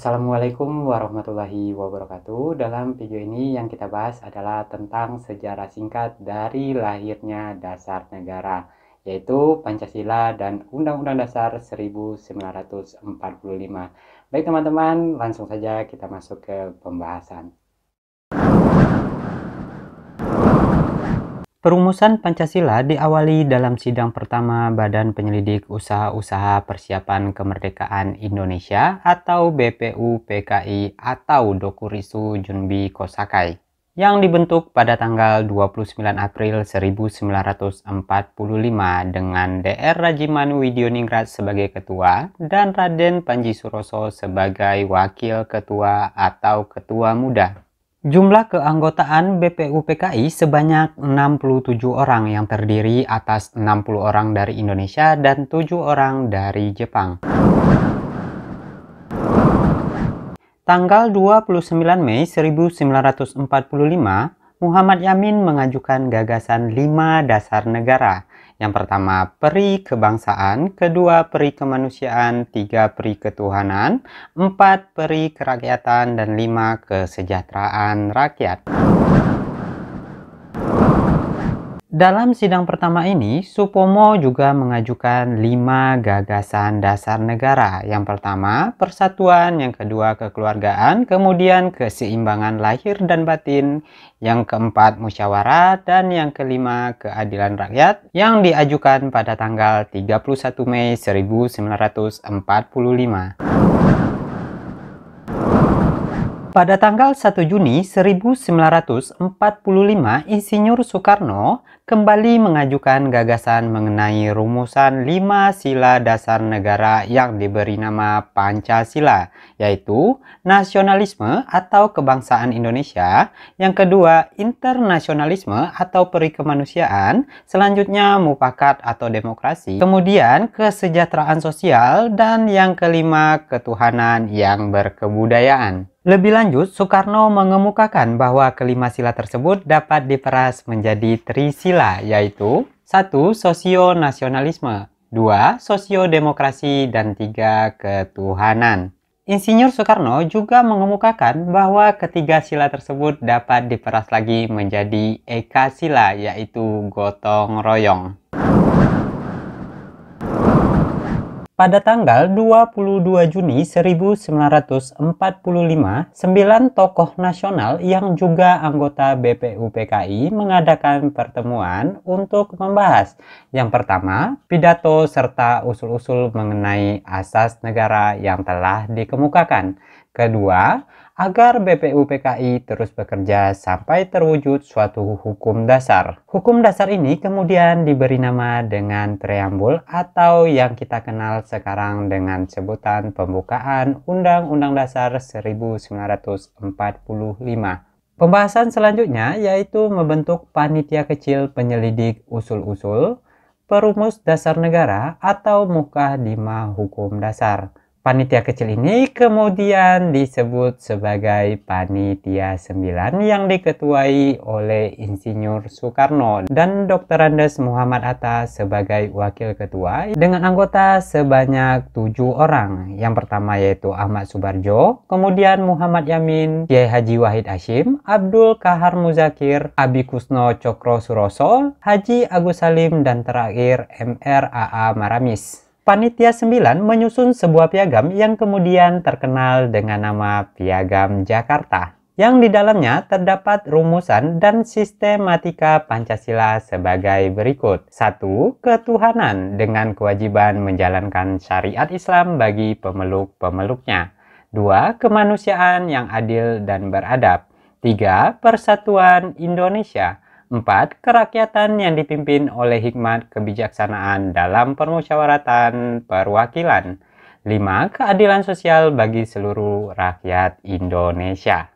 Assalamualaikum warahmatullahi wabarakatuh. Dalam video ini yang kita bahas adalah tentang sejarah singkat dari lahirnya dasar negara, yaitu Pancasila dan Undang-Undang Dasar 1945. Baik teman-teman, langsung saja kita masuk ke pembahasan. Perumusan Pancasila diawali dalam sidang pertama Badan Penyelidik Usaha-Usaha Persiapan Kemerdekaan Indonesia atau BPU PKI atau Dokurisu Junbi Kosakai yang dibentuk pada tanggal 29 April 1945 dengan DR Rajiman Widioningrat sebagai ketua dan Raden Panji Suroso sebagai wakil ketua atau ketua muda. Jumlah keanggotaan BPUPKI sebanyak 67 orang yang terdiri atas 60 orang dari Indonesia dan 7 orang dari Jepang. Tanggal 29 Mei 1945, Muhammad Yamin mengajukan gagasan lima dasar negara. Yang pertama, peri kebangsaan, kedua, peri kemanusiaan, tiga, peri ketuhanan, empat, peri kerakyatan, dan lima, kesejahteraan rakyat. Dalam sidang pertama ini, Supomo juga mengajukan lima gagasan dasar negara. Yang pertama, persatuan. Yang kedua, kekeluargaan. Kemudian, keseimbangan lahir dan batin. Yang keempat, musyawarah. Dan yang kelima, keadilan rakyat. Yang diajukan pada tanggal 31 Mei 1945. Pada tanggal 1 Juni 1945, Insinyur Soekarno kembali mengajukan gagasan mengenai rumusan lima sila dasar negara yang diberi nama Pancasila, yaitu nasionalisme atau kebangsaan Indonesia, yang kedua internasionalisme atau perikemanusiaan, selanjutnya mufakat atau demokrasi, kemudian kesejahteraan sosial, dan yang kelima ketuhanan yang berkebudayaan. Lebih lanjut, Soekarno mengemukakan bahwa kelima sila tersebut dapat diperas menjadi trisila sila, yaitu 1. Sosionasionalisme 2. Sosiodemokrasi dan tiga Ketuhanan Insinyur Soekarno juga mengemukakan bahwa ketiga sila tersebut dapat diperas lagi menjadi Eka Sila, yaitu gotong royong. Pada tanggal 22 Juni 1945, sembilan tokoh nasional yang juga anggota BPUPKI mengadakan pertemuan untuk membahas yang pertama, pidato serta usul-usul mengenai asas negara yang telah dikemukakan. Kedua, agar BPUPKI terus bekerja sampai terwujud suatu hukum dasar. Hukum dasar ini kemudian diberi nama dengan preambul atau yang kita kenal sekarang dengan sebutan pembukaan Undang-Undang Dasar 1945. Pembahasan selanjutnya yaitu membentuk panitia kecil penyelidik usul-usul, perumus dasar negara atau muka dima hukum dasar. Panitia kecil ini kemudian disebut sebagai Panitia 9 yang diketuai oleh Insinyur Soekarno dan Dr. Randes Muhammad Atta sebagai wakil ketua dengan anggota sebanyak tujuh orang. Yang pertama yaitu Ahmad Subarjo, kemudian Muhammad Yamin, Kiai Haji Wahid Hashim, Abdul Kahar Muzakir, Abi Kusno Cokro Suroso, Haji Agus Salim, dan terakhir MRAA Maramis. Panitia 9 menyusun sebuah piagam yang kemudian terkenal dengan nama Piagam Jakarta yang di dalamnya terdapat rumusan dan sistematika Pancasila sebagai berikut. 1. Ketuhanan dengan kewajiban menjalankan syariat Islam bagi pemeluk-pemeluknya. 2. Kemanusiaan yang adil dan beradab. 3. Persatuan Indonesia. 4. Kerakyatan yang dipimpin oleh hikmat kebijaksanaan dalam permusyawaratan perwakilan. 5. Keadilan sosial bagi seluruh rakyat Indonesia.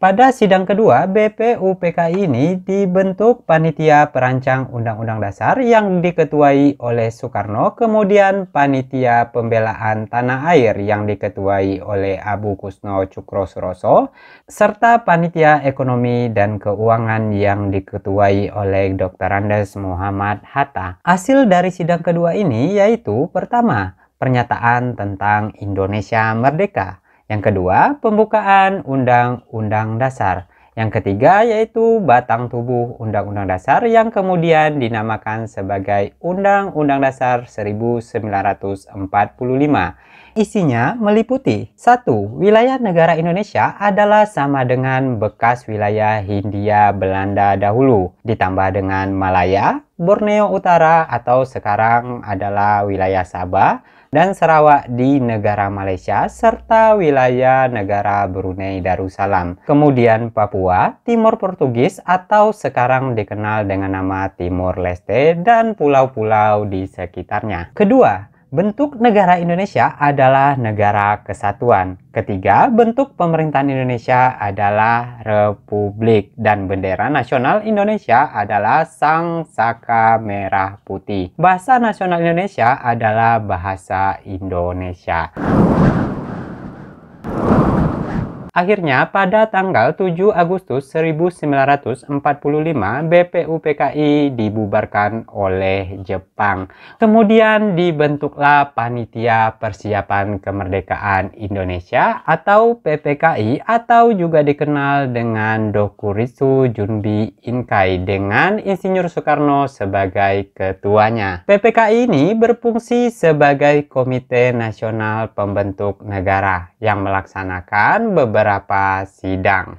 Pada sidang kedua, BPUPK ini dibentuk panitia perancang Undang-Undang Dasar yang diketuai oleh Soekarno, kemudian panitia pembelaan tanah air yang diketuai oleh Abu Kusno Cukros Roso, serta panitia ekonomi dan keuangan yang diketuai oleh Dr. Andes Muhammad Hatta. Hasil dari sidang kedua ini yaitu pertama, pernyataan tentang Indonesia Merdeka. Yang kedua, pembukaan Undang-Undang Dasar. Yang ketiga yaitu batang tubuh Undang-Undang Dasar yang kemudian dinamakan sebagai Undang-Undang Dasar 1945. Isinya meliputi satu Wilayah negara Indonesia adalah sama dengan bekas wilayah Hindia Belanda dahulu, ditambah dengan Malaya, Borneo Utara atau sekarang adalah wilayah Sabah, dan Sarawak di negara Malaysia serta wilayah negara Brunei Darussalam. Kemudian Papua, Timur Portugis atau sekarang dikenal dengan nama Timur Leste dan pulau-pulau di sekitarnya. Kedua, Bentuk negara Indonesia adalah negara kesatuan. Ketiga, bentuk pemerintahan Indonesia adalah republik dan bendera nasional Indonesia adalah sang saka merah putih. Bahasa nasional Indonesia adalah bahasa Indonesia. Akhirnya, pada tanggal 7 Agustus 1945, BPUPKI dibubarkan oleh Jepang. Kemudian dibentuklah Panitia Persiapan Kemerdekaan Indonesia atau PPKI atau juga dikenal dengan Dokuritsu Junbi Inkai dengan Insinyur Soekarno sebagai ketuanya. PPKI ini berfungsi sebagai Komite Nasional Pembentuk Negara yang melaksanakan beberapa beberapa sidang.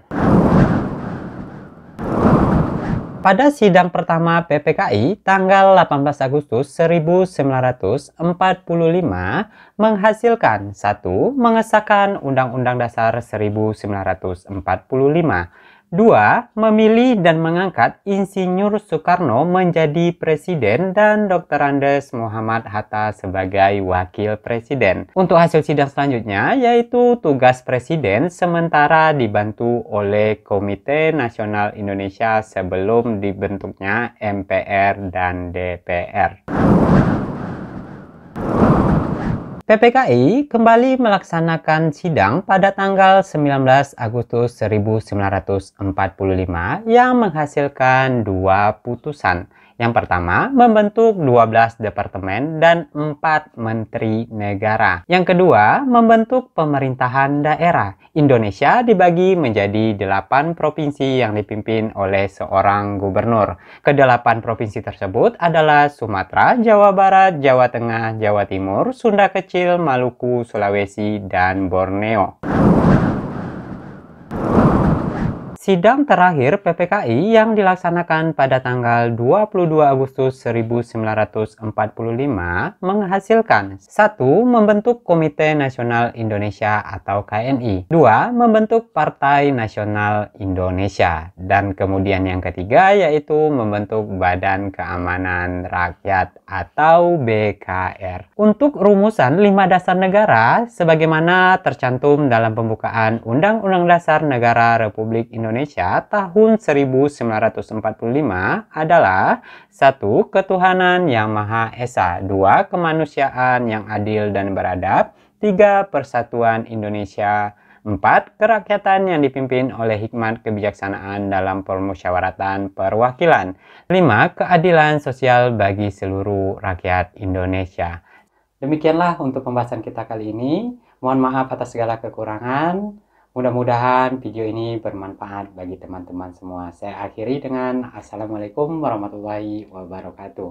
Pada sidang pertama PPKI tanggal 18 Agustus 1945 menghasilkan satu mengesahkan Undang-Undang Dasar 1945 2. Memilih dan mengangkat Insinyur Soekarno menjadi presiden dan Dr. Andes Muhammad Hatta sebagai wakil presiden. Untuk hasil sidang selanjutnya yaitu tugas presiden sementara dibantu oleh Komite Nasional Indonesia sebelum dibentuknya MPR dan DPR. PPKI kembali melaksanakan sidang pada tanggal 19 Agustus 1945 yang menghasilkan dua putusan yang pertama, membentuk 12 departemen dan 4 menteri negara. Yang kedua, membentuk pemerintahan daerah. Indonesia dibagi menjadi 8 provinsi yang dipimpin oleh seorang gubernur. Kedelapan provinsi tersebut adalah Sumatera, Jawa Barat, Jawa Tengah, Jawa Timur, Sunda Kecil, Maluku, Sulawesi, dan Borneo sidang terakhir PPKI yang dilaksanakan pada tanggal 22 Agustus 1945 menghasilkan 1. Membentuk Komite Nasional Indonesia atau KNI 2. Membentuk Partai Nasional Indonesia dan kemudian yang ketiga yaitu membentuk Badan Keamanan Rakyat atau BKR Untuk rumusan lima dasar negara sebagaimana tercantum dalam pembukaan Undang-Undang Dasar Negara Republik Indonesia Indonesia tahun 1945 adalah satu Ketuhanan yang Maha Esa, dua Kemanusiaan yang adil dan beradab, tiga Persatuan Indonesia, empat Kerakyatan yang dipimpin oleh hikmat kebijaksanaan dalam permusyawaratan perwakilan. lima Keadilan sosial bagi seluruh rakyat Indonesia. Demikianlah untuk pembahasan kita kali ini. Mohon maaf atas segala kekurangan. Mudah-mudahan video ini bermanfaat bagi teman-teman semua. Saya akhiri dengan Assalamualaikum warahmatullahi wabarakatuh.